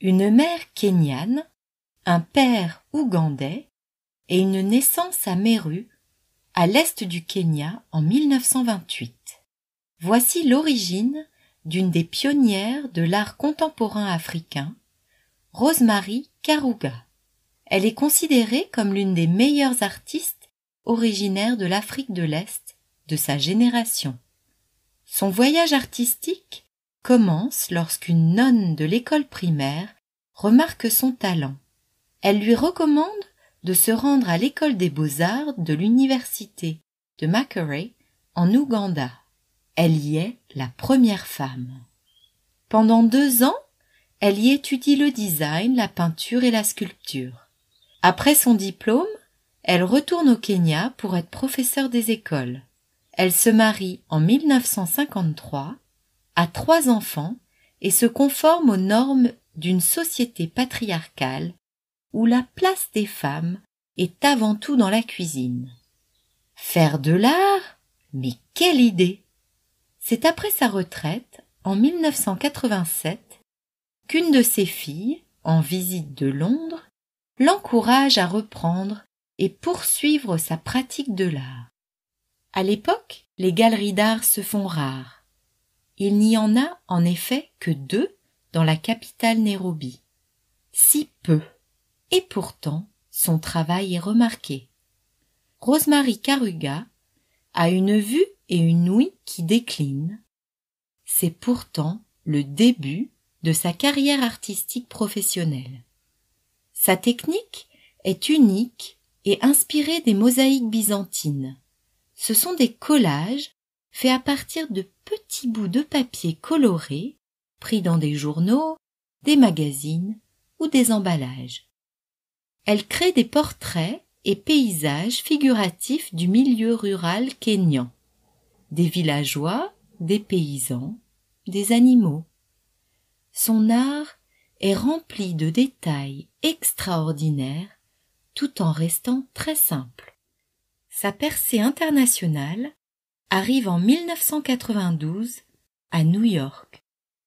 une mère kényane, un père ougandais et une naissance à Meru, à l'est du Kenya en 1928. Voici l'origine d'une des pionnières de l'art contemporain africain, Rosemary Karuga. Elle est considérée comme l'une des meilleures artistes originaires de l'Afrique de l'Est de sa génération. Son voyage artistique commence lorsqu'une nonne de l'école primaire remarque son talent. Elle lui recommande de se rendre à l'école des beaux-arts de l'université de Macquarie en Ouganda. Elle y est la première femme. Pendant deux ans, elle y étudie le design, la peinture et la sculpture. Après son diplôme, elle retourne au Kenya pour être professeure des écoles. Elle se marie en 1953 a trois enfants et se conforme aux normes d'une société patriarcale où la place des femmes est avant tout dans la cuisine. Faire de l'art Mais quelle idée C'est après sa retraite, en 1987, qu'une de ses filles, en visite de Londres, l'encourage à reprendre et poursuivre sa pratique de l'art. À l'époque, les galeries d'art se font rares. Il n'y en a en effet que deux dans la capitale Nairobi. Si peu. Et pourtant, son travail est remarqué. Rosemary Caruga a une vue et une ouïe qui déclinent. C'est pourtant le début de sa carrière artistique professionnelle. Sa technique est unique et inspirée des mosaïques byzantines. Ce sont des collages fait à partir de petits bouts de papier colorés pris dans des journaux, des magazines ou des emballages. Elle crée des portraits et paysages figuratifs du milieu rural kényan, des villageois, des paysans, des animaux. Son art est rempli de détails extraordinaires tout en restant très simple. Sa percée internationale arrive en 1992 à New York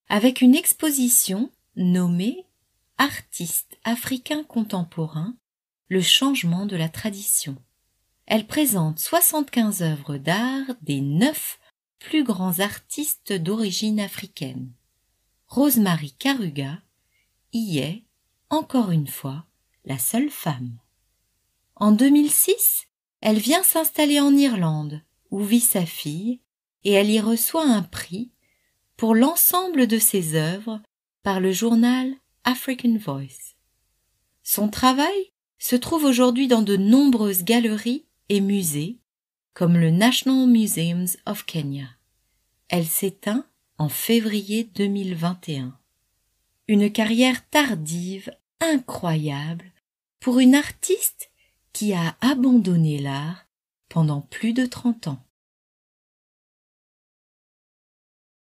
avec une exposition nommée Artistes africains contemporains, le changement de la tradition. Elle présente 75 œuvres d'art des neuf plus grands artistes d'origine africaine. Rosemary Caruga y est, encore une fois, la seule femme. En 2006, elle vient s'installer en Irlande où vit sa fille, et elle y reçoit un prix pour l'ensemble de ses œuvres par le journal African Voice. Son travail se trouve aujourd'hui dans de nombreuses galeries et musées, comme le National Museums of Kenya. Elle s'éteint en février 2021. Une carrière tardive incroyable pour une artiste qui a abandonné l'art pendant plus de trente ans.